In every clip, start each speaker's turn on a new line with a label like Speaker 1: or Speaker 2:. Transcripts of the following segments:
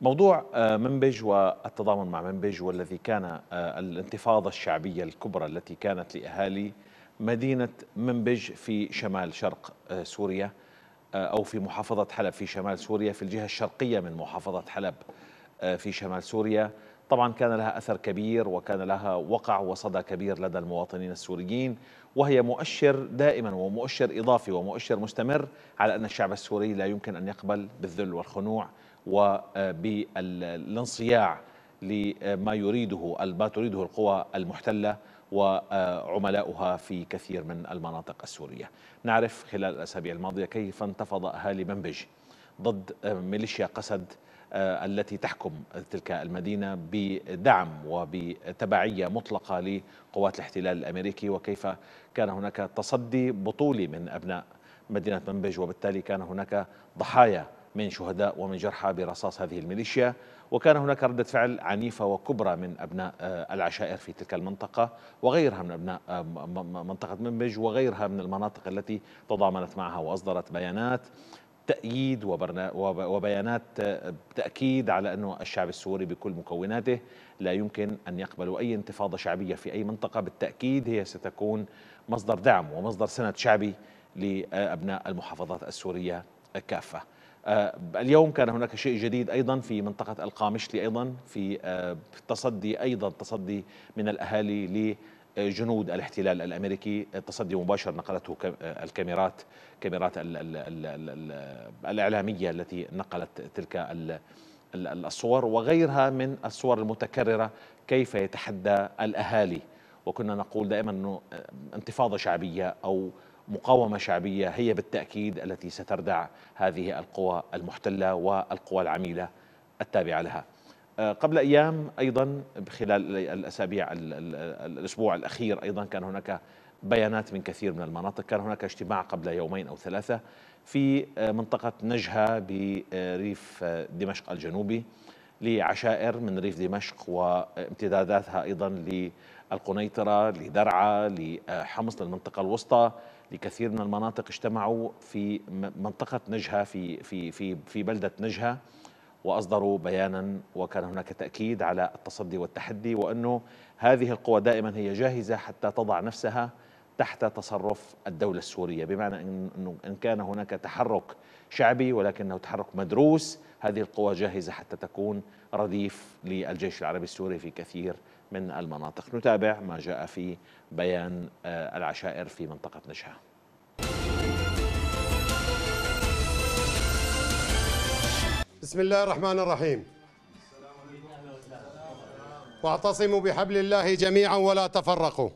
Speaker 1: موضوع آه، منبج والتضامن مع منبج والذي كان آه، الانتفاضة الشعبية الكبرى التي كانت لأهالي مدينة منبج في شمال شرق آه، سوريا أو في محافظة حلب في شمال سوريا في الجهة الشرقية من محافظة حلب في شمال سوريا طبعا كان لها أثر كبير وكان لها وقع وصدى كبير لدى المواطنين السوريين وهي مؤشر دائما ومؤشر إضافي ومؤشر مستمر على أن الشعب السوري لا يمكن أن يقبل بالذل والخنوع وبالانصياع لما يريده ما تريده القوى المحتلة وعملاؤها في كثير من المناطق السورية نعرف خلال الأسابيع الماضية كيف انتفض أهالي منبج ضد ميليشيا قسد آه، التي تحكم تلك المدينة بدعم وبتبعية مطلقة لقوات الاحتلال الأمريكي وكيف كان هناك تصدي بطولي من أبناء مدينة منبج وبالتالي كان هناك ضحايا من شهداء ومن جرحى برصاص هذه الميليشيا وكان هناك ردة فعل عنيفة وكبرى من أبناء آه، العشائر في تلك المنطقة وغيرها من أبناء آه، منطقة منبج وغيرها من المناطق التي تضامنت معها وأصدرت بيانات تأييد وبيانات آه، تأكيد على أنه الشعب السوري بكل مكوناته لا يمكن أن يقبلوا أي انتفاضة شعبية في أي منطقة بالتأكيد هي ستكون مصدر دعم ومصدر سند شعبي لأبناء المحافظات السورية كافة آه، اليوم كان هناك شيء جديد أيضا في منطقة القامشلي أيضا في آه، تصدي أيضا تصدي من الأهالي جنود الاحتلال الامريكي تصدي مباشر نقلته الكاميرات كاميرات الـ الـ الـ الـ الاعلاميه التي نقلت تلك الصور وغيرها من الصور المتكرره كيف يتحدى الاهالي وكنا نقول دائما انه آه، انتفاضه شعبيه او مقاومه شعبيه هي بالتاكيد التي ستردع هذه القوى المحتله والقوى العميله التابعه لها آه، قبل أيام أيضا خلال الأسابيع الأسبوع الأخير أيضا كان هناك بيانات من كثير من المناطق كان هناك اجتماع قبل يومين أو ثلاثة في آه، منطقة نجهة بريف آه، دمشق الجنوبي لعشائر من ريف دمشق وامتداداتها أيضا للقنيطرة لدرعا لحمص للمنطقة الوسطى لكثير من المناطق اجتمعوا في منطقة نجهة في في في في بلدة نجهة واصدروا بيانا وكان هناك تاكيد على التصدي والتحدي وانه هذه القوى دائما هي جاهزه حتى تضع نفسها تحت تصرف الدوله السوريه بمعنى انه ان كان هناك تحرك شعبي ولكنه تحرك مدروس هذه القوى جاهزه حتى تكون رديف للجيش العربي السوري في كثير من المناطق نتابع ما جاء في بيان آه، العشائر في منطقه نجهه
Speaker 2: بسم الله الرحمن الرحيم واعتصموا بحبل الله جميعا ولا تفرقوا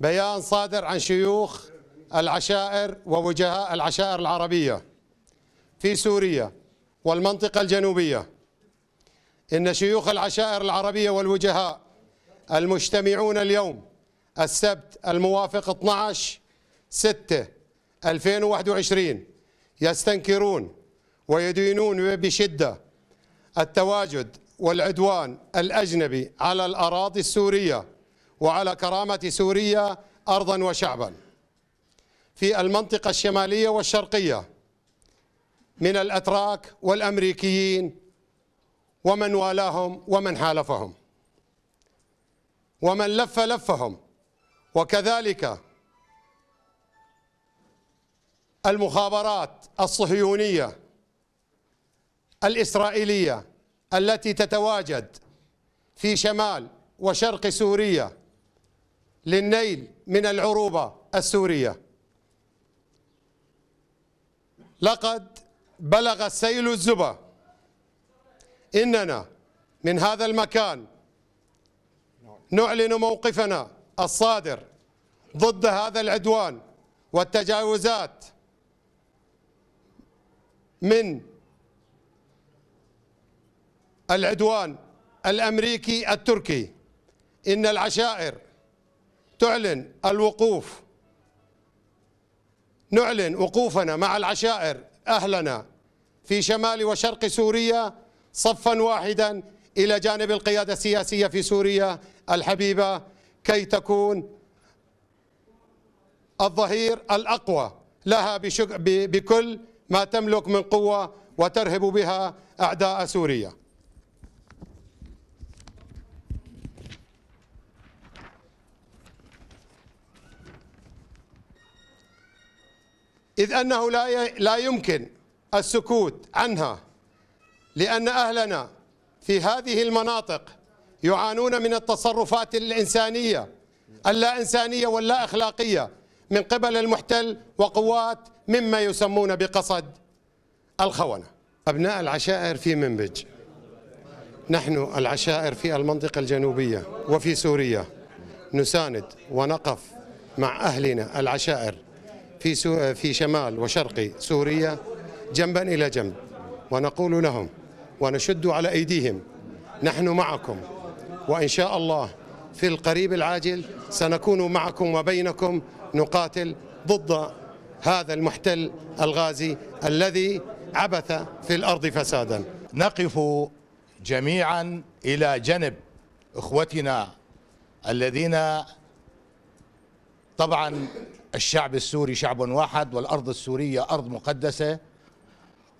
Speaker 2: بيان صادر عن شيوخ العشائر ووجهاء العشائر العربية في سوريا والمنطقة الجنوبية إن شيوخ العشائر العربية والوجهاء المجتمعون اليوم السبت الموافق 12 6 2021 يستنكرون ويدينون بشدة التواجد والعدوان الأجنبي على الأراضي السورية وعلى كرامة سوريا أرضا وشعبا في المنطقة الشمالية والشرقية من الأتراك والأمريكيين ومن والاهم ومن حالفهم ومن لف لفهم وكذلك المخابرات الصهيونيه الإسرائيلية التي تتواجد في شمال وشرق سوريا للنيل من العروبة السورية لقد بلغ السيل الزبا إننا من هذا المكان نعلن موقفنا الصادر ضد هذا العدوان والتجاوزات من العدوان الامريكي التركي ان العشائر تعلن الوقوف نعلن وقوفنا مع العشائر اهلنا في شمال وشرق سوريا صفا واحدا الى جانب القياده السياسيه في سوريا الحبيبه كي تكون الظهير الاقوى لها بكل ما تملك من قوه وترهب بها اعداء سوريا إذ أنه لا لا يمكن السكوت عنها لأن أهلنا في هذه المناطق يعانون من التصرفات الإنسانية اللا إنسانية واللا أخلاقية من قبل المحتل وقوات مما يسمون بقصد الخونة أبناء العشائر في منبج نحن العشائر في المنطقة الجنوبية وفي سوريا نساند ونقف مع أهلنا العشائر في سو... في شمال وشرق سوريا جنبا الى جنب ونقول لهم ونشد على ايديهم نحن معكم وان شاء الله في القريب العاجل سنكون معكم وبينكم نقاتل ضد
Speaker 3: هذا المحتل الغازي الذي عبث في الارض فسادا نقف جميعا الى جانب اخوتنا الذين طبعا الشعب السوري شعب واحد والارض السوريه ارض مقدسه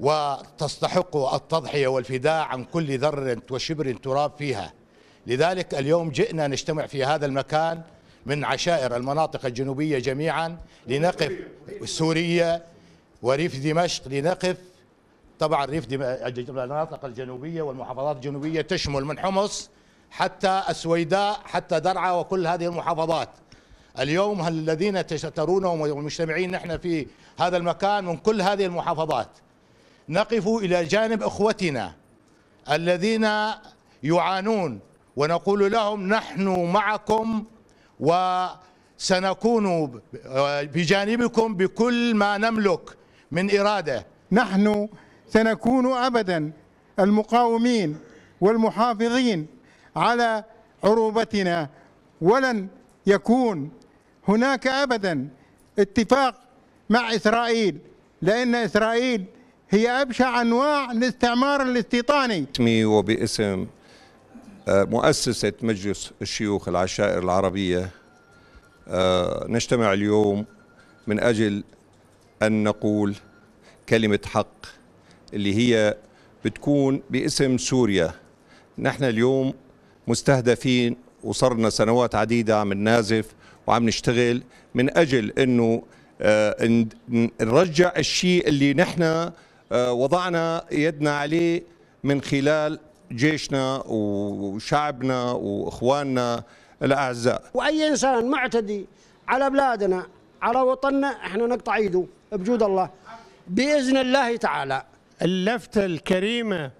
Speaker 3: وتستحق التضحيه والفداء عن كل ذر وشبر تراب فيها لذلك اليوم جئنا نجتمع في هذا المكان من عشائر المناطق الجنوبيه جميعا لنقف سوريا وريف دمشق لنقف طبعا ريف المناطق الجنوبيه والمحافظات الجنوبيه تشمل من حمص حتى السويداء حتى درعا وكل هذه المحافظات اليوم الذين ترونهم ومجتمعين نحن في هذا المكان من كل هذه المحافظات نقف إلى جانب إخوتنا الذين يعانون ونقول لهم نحن معكم وسنكون بجانبكم بكل ما نملك من إرادة نحن سنكون أبدا المقاومين والمحافظين على عروبتنا ولن يكون هناك ابدا اتفاق مع اسرائيل لان اسرائيل هي ابشع انواع الاستعمار
Speaker 2: الاستيطاني. اسمي
Speaker 1: وباسم
Speaker 2: آه، مؤسسه مجلس الشيوخ العشائر العربيه آه، نجتمع اليوم من اجل ان نقول كلمه حق اللي هي بتكون باسم سوريا. نحن اليوم مستهدفين وصرنا سنوات عديده عم ننازف وعم نشتغل من اجل انه آه، نرجع الشيء اللي نحن آه، وضعنا يدنا عليه من خلال جيشنا وشعبنا واخواننا الاعزاء
Speaker 1: واي انسان معتدي على بلادنا على وطننا احنا نقطع ايده بجود الله
Speaker 2: باذن الله تعالى اللفته الكريمه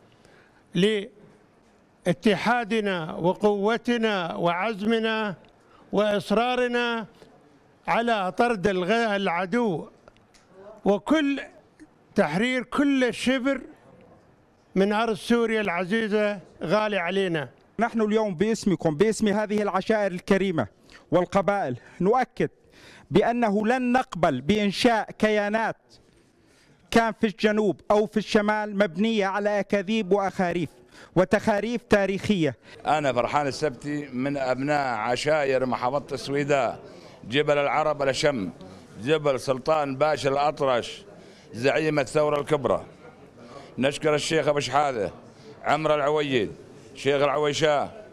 Speaker 2: لاتحادنا وقوتنا وعزمنا وإصرارنا على طرد العدو وكل تحرير كل شبر من
Speaker 3: أرض سوريا العزيزة غالي علينا نحن اليوم باسمكم باسم هذه العشائر الكريمة والقبائل نؤكد بأنه لن نقبل بإنشاء كيانات كان في الجنوب أو في الشمال مبنية على أكاذيب وأخاريف وتخاريف تاريخية أنا فرحان السبتي من أبناء عشائر محافظة السويداء جبل العرب الأشم جبل سلطان باشا الأطرش زعيم الثورة الكبرى نشكر الشيخ أبو شحاذة عمر العويد شيخ العويشاء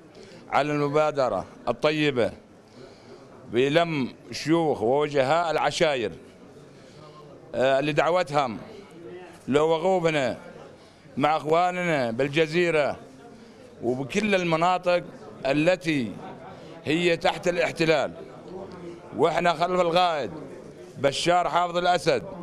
Speaker 3: على المبادرة الطيبة بلم شيوخ ووجهاء العشائر آه، لدعوتهم لوقوفنا مع اخواننا بالجزيره وبكل المناطق التي هي تحت الاحتلال واحنا خلف القائد بشار حافظ الاسد